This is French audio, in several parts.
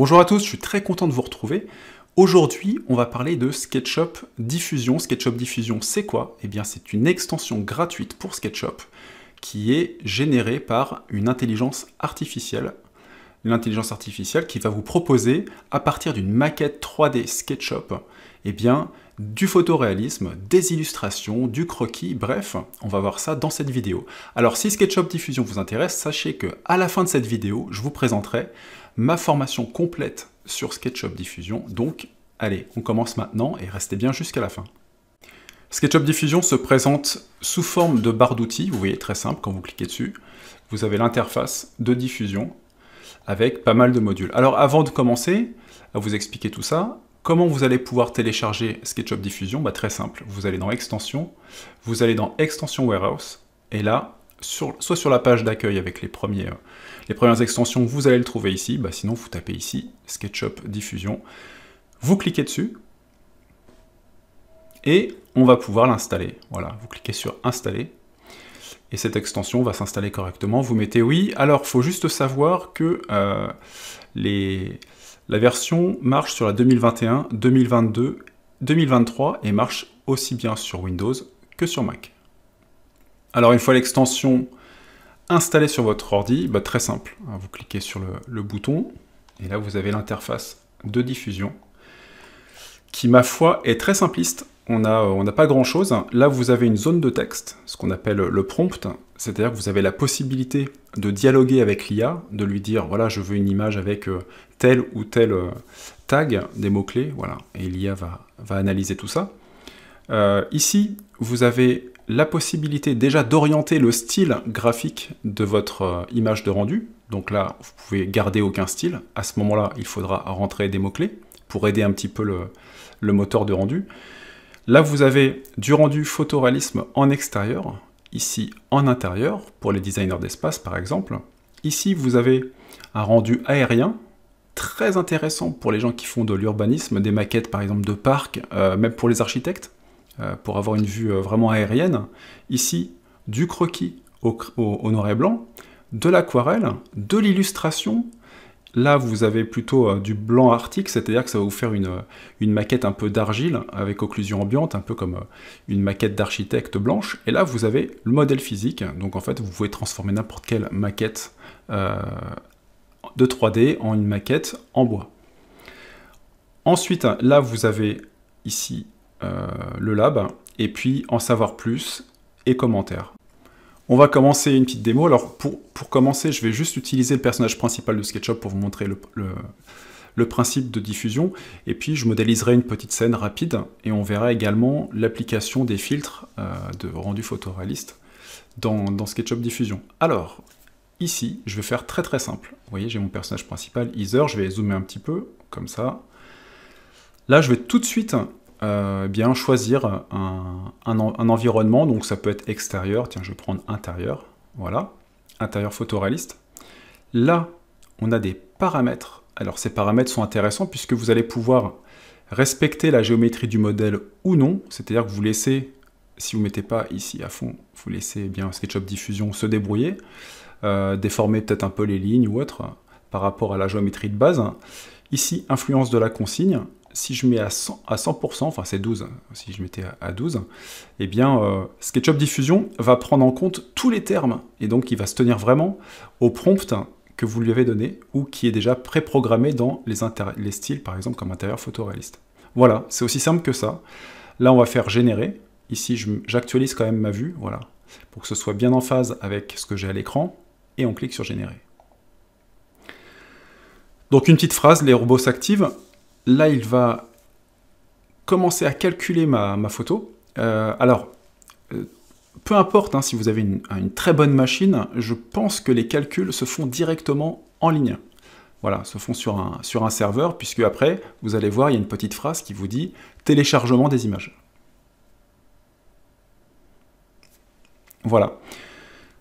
Bonjour à tous, je suis très content de vous retrouver. Aujourd'hui, on va parler de SketchUp Diffusion. SketchUp Diffusion, c'est quoi Eh bien, c'est une extension gratuite pour SketchUp qui est générée par une intelligence artificielle. L'intelligence artificielle qui va vous proposer, à partir d'une maquette 3D SketchUp, eh bien, du photoréalisme, des illustrations, du croquis, bref, on va voir ça dans cette vidéo. Alors si SketchUp Diffusion vous intéresse, sachez que à la fin de cette vidéo, je vous présenterai ma formation complète sur SketchUp Diffusion. Donc, allez, on commence maintenant et restez bien jusqu'à la fin. SketchUp Diffusion se présente sous forme de barre d'outils, vous voyez très simple quand vous cliquez dessus. Vous avez l'interface de diffusion avec pas mal de modules. Alors avant de commencer à vous expliquer tout ça, comment vous allez pouvoir télécharger SketchUp Diffusion bah, Très simple, vous allez dans Extension, vous allez dans Extension Warehouse, et là, soit sur la page d'accueil avec euh, les, premières extensions, vous allez le trouver ici, bah, sinon vous tapez ici, SketchUp Diffusion, vous cliquez dessus, et on va pouvoir l'installer. Voilà, vous cliquez sur Installer, et cette extension va s'installer correctement. Vous mettez oui. Alors, il faut juste savoir que euh, la version marche sur la 2021, 2022, 2023 et marche aussi bien sur Windows que sur Mac. Alors une fois l'extension installée sur votre ordi, bah, très simple, hein, vous cliquez sur le, bouton et là vous avez l'interface de diffusion qui ma foi est très simpliste. On euh, n'a on a pas grand chose. Là vous avez une zone de texte, ce qu'on appelle le prompt, c'est-à-dire que vous avez la possibilité de dialoguer avec l'IA, de lui dire voilà je veux une image avec euh, tel ou tel euh, tag, des mots-clés, voilà, et l'IA va, va analyser tout ça. ici, vous avez la possibilité déjà d'orienter le style graphique de votre euh, image de rendu. Donc là, vous pouvez garder aucun style. À ce moment-là, il faudra rentrer des mots-clés pour aider un petit peu le, moteur de rendu. Là, vous avez du rendu photoréalisme en extérieur, ici en intérieur, pour les designers d'espace par exemple. Ici, vous avez un rendu aérien, très intéressant pour les gens qui font de l'urbanisme, des maquettes par exemple de parcs, euh, même pour les architectes. Euh, pour avoir une vue euh, vraiment aérienne. Ici, du croquis au, noir et blanc, de l'aquarelle, de l'illustration. Là, vous avez plutôt euh, du blanc arctique, c'est-à-dire que ça va vous faire une, maquette un peu d'argile avec occlusion ambiante, un peu comme une maquette d'architecte blanche. Et là, vous avez le modèle physique. Donc, en fait, vous pouvez transformer n'importe quelle maquette de 3D en une maquette en bois. Ensuite, là, vous avez ici euh, le lab, et puis en savoir plus et commentaires. On va commencer une petite démo. Alors pour, pour commencer, je vais juste utiliser le personnage principal de SketchUp pour vous montrer le, principe de diffusion, et puis je modéliserai une petite scène rapide, et on verra également l'application des filtres euh, de rendu photoréaliste dans, dans SketchUp Diffusion. Alors, ici, je vais faire très très simple. Vous voyez, j'ai mon personnage principal, Ether, je vais zoomer un petit peu, comme ça. Là, je vais tout de suite euh, bien choisir un, environnement, donc ça peut être extérieur, tiens je vais prendre intérieur, voilà, intérieur photoréaliste. Là, on a des paramètres. Alors ces paramètres sont intéressants puisque vous allez pouvoir respecter la géométrie du modèle ou non, c'est-à-dire que vous laissez, si vous ne mettez pas ici à fond, vous laissez bien SketchUp Diffusion se débrouiller, euh, déformer peut-être un peu les lignes ou autre par rapport à la géométrie de base. Ici, influence de la consigne, si je mets à 100, à 100% enfin c'est 12, si je mettais à 12, eh bien euh, SketchUp Diffusion va prendre en compte tous les termes, et donc il va se tenir vraiment au prompt que vous lui avez donné, ou qui est déjà préprogrammé dans les, les styles, par exemple comme intérieur photoréaliste. Voilà, c'est aussi simple que ça. Là, on va faire générer. Ici, j'actualise quand même ma vue, voilà, pour que ce soit bien en phase avec ce que j'ai à l'écran, et on clique sur générer. Donc une petite phrase, les robots s'activent, là, il va commencer à calculer ma, photo. Euh, alors, euh, peu importe hein, si vous avez une, très bonne machine, je pense que les calculs se font directement en ligne. Voilà, se font sur un, sur un serveur, puisque après, vous allez voir, il y a une petite phrase qui vous dit téléchargement des images. Voilà.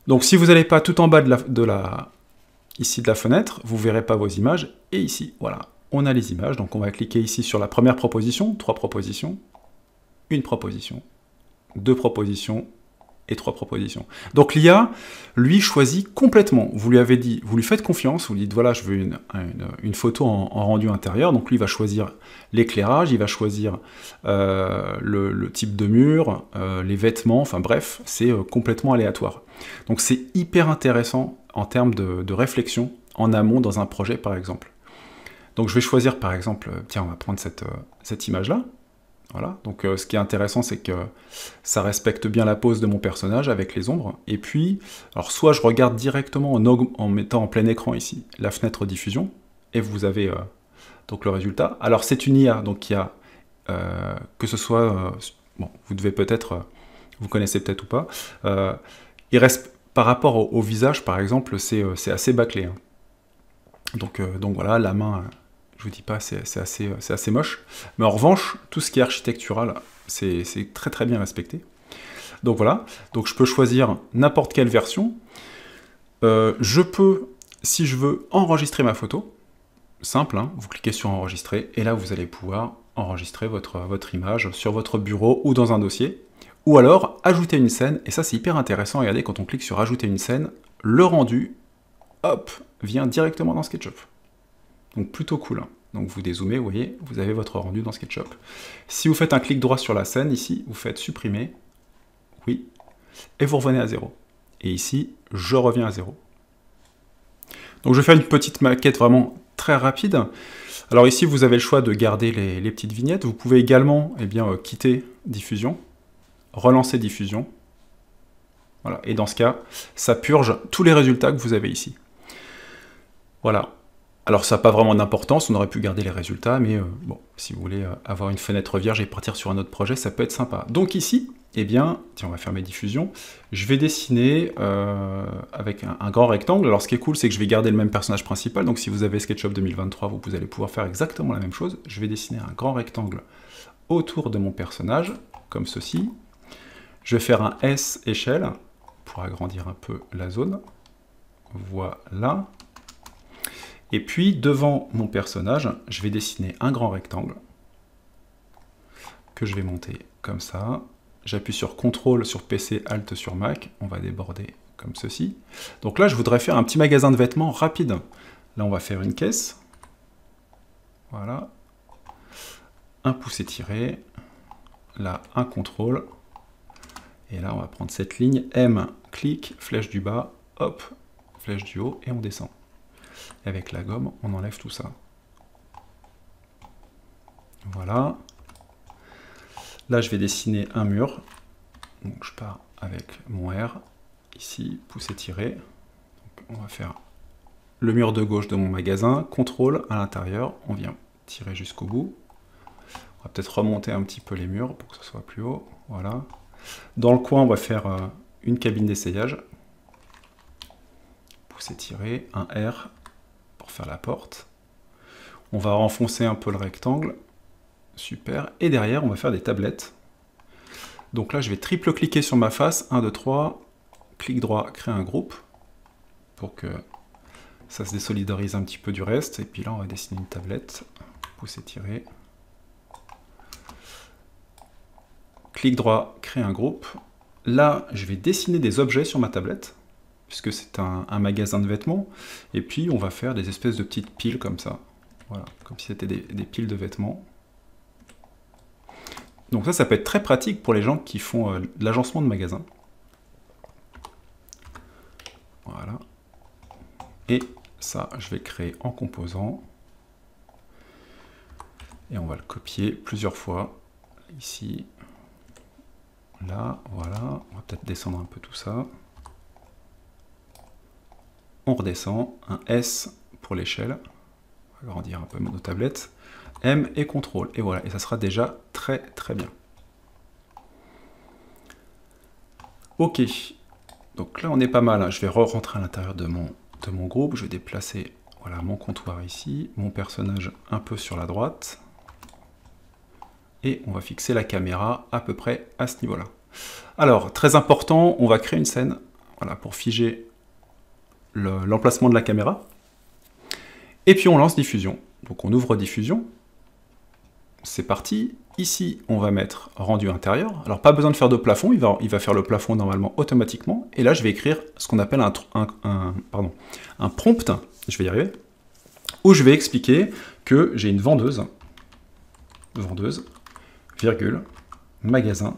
Donc si vous n'allez pas tout en bas de la, de la, ici de la fenêtre, vous ne verrez pas vos images, et ici, voilà on a les images. Donc on va cliquer ici sur la première proposition, trois propositions, une proposition, deux propositions et trois propositions. Donc l'IA, lui, choisit complètement. Vous lui avez dit, vous lui faites confiance, vous lui dites, voilà, je veux une, une, photo en, rendu intérieur. Donc lui, il va choisir l'éclairage, il va choisir euh, le, type de mur, euh, les vêtements, enfin bref, c'est euh, complètement aléatoire. Donc c'est hyper intéressant en termes de réflexion en amont dans un projet, par exemple. Donc je vais choisir par exemple, euh, tiens, on va prendre cette, euh, cette image-là. Voilà, donc euh, ce qui est intéressant, c'est que ça respecte bien la pose de mon personnage avec les ombres. Et puis, alors soit je regarde directement en, mettant en plein écran ici la fenêtre diffusion, et vous avez donc le résultat. Alors c'est une IA, donc il y a que ce soit, bon, vous devez peut-être, vous connaissez peut-être ou pas, il reste par rapport au, visage par exemple, c'est assez bâclé. Hein. Donc, donc voilà, la main je vous dis pas, c'est assez, euh, assez, moche. Mais en revanche, tout ce qui est architectural, c'est très très bien respecté. Donc voilà, donc je peux choisir n'importe quelle version. Euh, je peux, si je veux, enregistrer ma photo. Simple, hein. vous cliquez sur enregistrer et là vous allez pouvoir enregistrer votre, votre image sur votre bureau ou dans un dossier. Ou alors ajouter une scène, et ça c'est hyper intéressant, regardez quand on clique sur ajouter une scène, le rendu, hop, vient directement dans SketchUp. Donc plutôt cool. Hein. Donc vous dézoomez, vous voyez, vous avez votre rendu dans SketchUp. Si vous faites un clic droit sur la scène, ici, vous faites supprimer, oui, et vous revenez à zéro. Et ici, je reviens à zéro. Donc je vais une petite maquette vraiment très rapide. Alors ici, vous avez le choix de garder les, petites vignettes. Vous pouvez également eh bien, euh, quitter Diffusion, relancer Diffusion. Voilà. Et dans ce cas, ça purge tous les résultats que vous avez ici. Voilà, alors ça n'a pas vraiment d'importance, on aurait pu garder les résultats, mais euh, bon, si vous voulez euh, avoir une fenêtre vierge et partir sur un autre projet, ça peut être sympa. Donc ici, eh bien, tiens, on va faire mes diffusions, je vais dessiner euh, avec un, grand rectangle. Alors ce qui est cool, c'est que je vais garder le même personnage principal, donc si vous avez SketchUp 2023, vous, vous allez pouvoir faire exactement la même chose. Je vais dessiner un grand rectangle autour de mon personnage, comme ceci. Je vais faire un S échelle pour agrandir un peu la zone. Voilà. Et puis, devant mon personnage, je vais dessiner un grand rectangle que je vais monter comme ça. J'appuie sur CTRL sur PC, ALT sur Mac. On va déborder comme ceci. Donc là, je voudrais faire un petit magasin de vêtements rapide. Là, on va faire une caisse. Voilà. Un pouce étiré. Là, un contrôle. Et là, on va prendre cette ligne M, clic, flèche du bas, hop, flèche du haut, et on descend avec la gomme, on enlève tout ça. Voilà. Là, je vais dessiner un mur. Donc, je pars avec mon R. Ici, pousser, tirer. Donc, on va faire le mur de gauche de mon magasin. Contrôle à l'intérieur. On vient tirer jusqu'au bout. On va peut-être remonter un petit peu les murs pour que ce soit plus haut. Voilà. Dans le coin, on va faire euh, une cabine d'essayage. Pousser, tirer, un R faire la porte. On va renfoncer un peu le rectangle. Super. Et derrière, on va faire des tablettes. Donc là, je vais triple-cliquer sur ma face. 1, 2, 3. Clic droit, créer un groupe. Pour que ça se désolidarise un petit peu du reste. Et puis là, on va dessiner une tablette. Pousser, tirer. Clic droit, créer un groupe. Là, je vais dessiner des objets sur ma tablette puisque c'est un, magasin de vêtements. Et puis on va faire des espèces de petites piles comme ça. Voilà, comme si c'était des, piles de vêtements. Donc ça, ça peut être très pratique pour les gens qui font euh, l'agencement de magasins. Voilà. Et ça, je vais créer en composant. Et on va le copier plusieurs fois. Ici, là, voilà. On va peut-être descendre un peu tout ça redescend, un S pour l'échelle, on va agrandir un peu nos tablettes, M et contrôle, et voilà, et ça sera déjà très très bien. Ok, donc là on est pas mal, hein. je vais re rentrer à l'intérieur de mon, de mon groupe, je vais déplacer voilà, mon comptoir ici, mon personnage un peu sur la droite, et on va fixer la caméra à peu près à ce niveau-là. Alors, très important, on va créer une scène voilà, pour figer l'emplacement de la caméra. Et puis on lance diffusion. Donc on ouvre diffusion. C'est parti. Ici, on va mettre rendu intérieur. Alors pas besoin de faire de plafond, il va, il va faire le plafond normalement automatiquement. Et là, je vais écrire ce qu'on appelle un, un, pardon, un prompt, je vais y arriver, où je vais expliquer que j'ai une vendeuse, vendeuse, virgule, magasin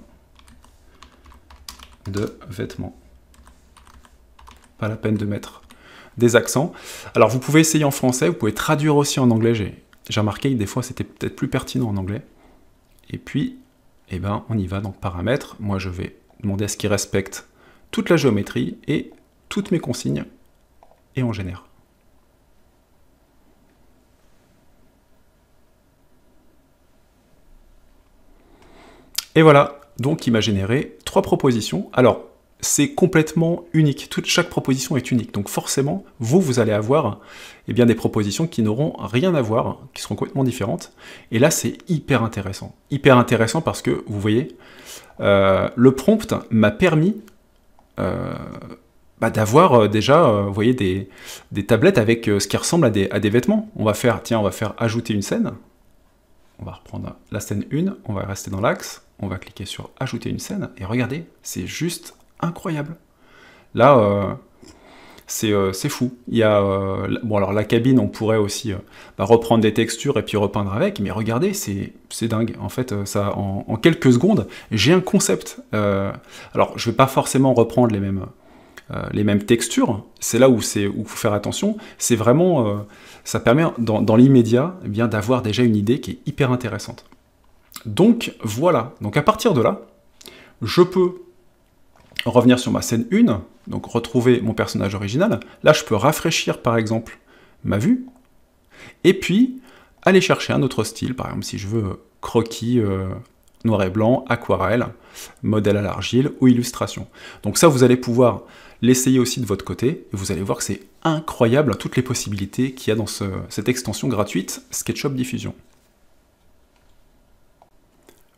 de vêtements. Pas la peine de mettre des accents. Alors vous pouvez essayer en français, vous pouvez traduire aussi en anglais. J'ai remarqué que des fois c'était peut-être plus pertinent en anglais. Et puis, eh ben, on y va dans paramètres. Moi je vais demander à ce qu'il respecte toute la géométrie et toutes mes consignes et on génère. Et voilà, donc il m'a généré trois propositions. Alors, c'est complètement unique. Toute, chaque proposition est unique. Donc forcément, vous, vous allez avoir eh bien, des propositions qui n'auront rien à voir, qui seront complètement différentes. Et là, c'est hyper intéressant. Hyper intéressant parce que, vous voyez, euh, le prompt m'a permis euh, bah, d'avoir euh, déjà, vous voyez, des, tablettes avec ce qui ressemble à des, à des vêtements. On va faire, tiens, on va faire ajouter une scène. On va reprendre la scène 1, on va rester dans l'axe, on va cliquer sur ajouter une scène, et regardez, c'est juste incroyable. Là, euh, euh, c'est fou. Il y a, euh, bon, alors la cabine, on pourrait aussi bah, reprendre des textures et puis repeindre avec, mais regardez, c'est dingue. En fait, ça, en, quelques secondes, j'ai un concept. alors, je ne vais pas forcément reprendre les mêmes, les mêmes textures. C'est là où il faut faire attention. C'est vraiment, ça permet dans, l'immédiat eh bien d'avoir déjà une idée qui est hyper intéressante. Donc voilà. Donc à partir de là, je peux revenir sur ma scène 1, donc retrouver mon personnage original. Là, je peux rafraîchir, par exemple, ma vue. Et puis, aller chercher un autre style, par exemple, si je veux croquis, euh, noir et blanc, aquarelle, modèle à l'argile ou illustration. Donc ça, vous allez pouvoir l'essayer aussi de votre côté, et vous allez voir que c'est incroyable toutes les possibilités qu'il y a dans cette extension gratuite SketchUp Diffusion.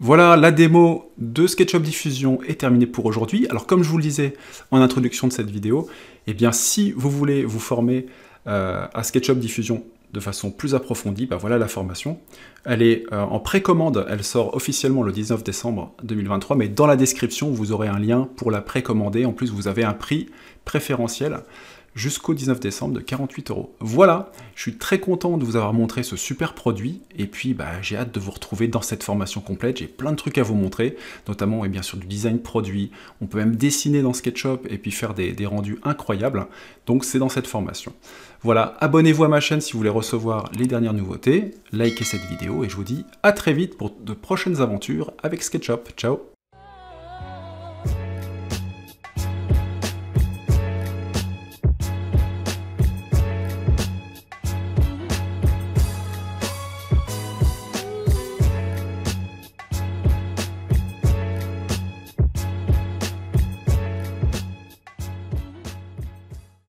Voilà, la démo de SketchUp Diffusion est terminée pour aujourd'hui. Alors comme je vous le disais en introduction de cette vidéo, eh bien si vous voulez vous former euh, à SketchUp Diffusion de façon plus approfondie, bah, voilà la formation. Elle est euh, en précommande, elle sort officiellement le 19 décembre 2023, mais dans la description, vous aurez un lien pour la précommander. En plus, vous avez un prix préférentiel jusqu'au 19 décembre de 48 euros. Voilà, je suis très content de vous avoir montré ce super produit et puis bah, j'ai hâte de vous retrouver dans cette formation complète. J'ai plein de trucs à vous montrer, notamment et eh bien sûr du design produit. On peut même dessiner dans SketchUp et puis faire des, des rendus incroyables. Donc c'est dans cette formation. Voilà, abonnez-vous à ma chaîne si vous voulez recevoir les dernières nouveautés, likez cette vidéo et je vous dis à très vite pour de prochaines aventures avec SketchUp. Ciao